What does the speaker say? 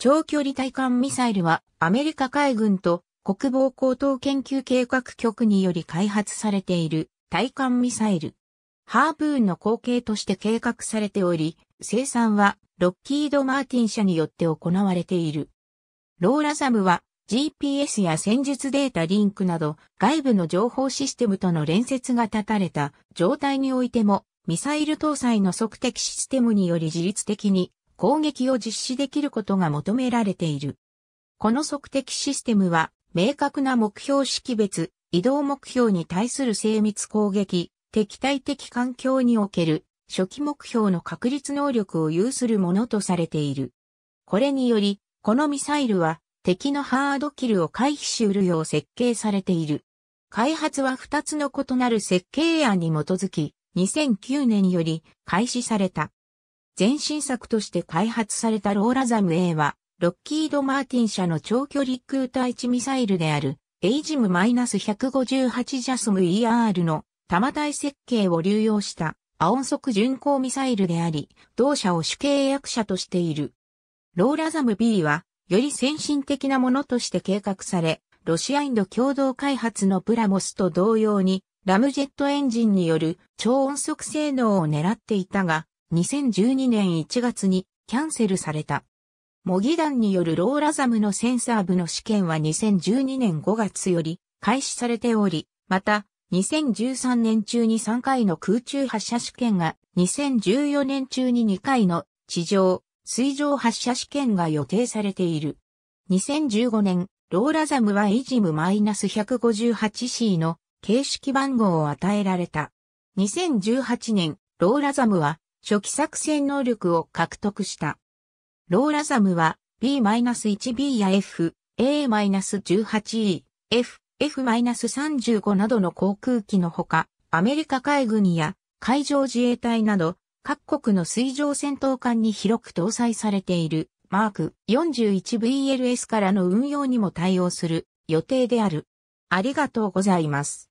長距離対艦ミサイルはアメリカ海軍と国防高等研究計画局により開発されている対艦ミサイル。ハーブーンの後継として計画されており、生産はロッキード・マーティン社によって行われている。ローラサムは GPS や戦術データリンクなど外部の情報システムとの連接が立たれた状態においてもミサイル搭載の測定システムにより自律的に攻撃を実施できることが求められている。この測定システムは、明確な目標識別、移動目標に対する精密攻撃、敵対的環境における初期目標の確率能力を有するものとされている。これにより、このミサイルは敵のハードキルを回避しうるよう設計されている。開発は2つの異なる設計案に基づき、2009年より開始された。前進作として開発されたローラザム A は、ロッキード・マーティン社の長距離空対地ミサイルである、エイジム -158 ジャスム ER の多摩体設計を流用した、ア音速巡航ミサイルであり、同社を主契約者としている。ローラザム B は、より先進的なものとして計画され、ロシアインド共同開発のプラモスと同様に、ラムジェットエンジンによる超音速性能を狙っていたが、2012年1月にキャンセルされた。模擬弾によるローラザムのセンサー部の試験は2012年5月より開始されており、また、2013年中に3回の空中発射試験が、2014年中に2回の地上、水上発射試験が予定されている。2015年、ローラザムはイジム1 5 8 c の形式番号を与えられた。2018年、ローラザムは初期作戦能力を獲得した。ローラザムは B-1B や F、A-18E、F、F-35 などの航空機のほか、アメリカ海軍や海上自衛隊など、各国の水上戦闘艦に広く搭載されているマーク 41VLS からの運用にも対応する予定である。ありがとうございます。